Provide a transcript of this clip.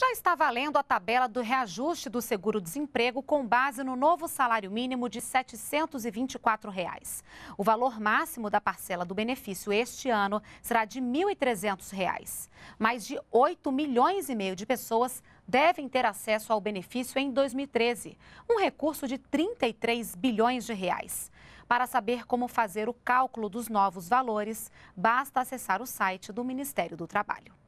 Já está valendo a tabela do reajuste do seguro-desemprego com base no novo salário mínimo de R$ 724. Reais. O valor máximo da parcela do benefício este ano será de R$ 1.300. Mais de 8 milhões e meio de pessoas devem ter acesso ao benefício em 2013, um recurso de 33 bilhões de reais. Para saber como fazer o cálculo dos novos valores, basta acessar o site do Ministério do Trabalho.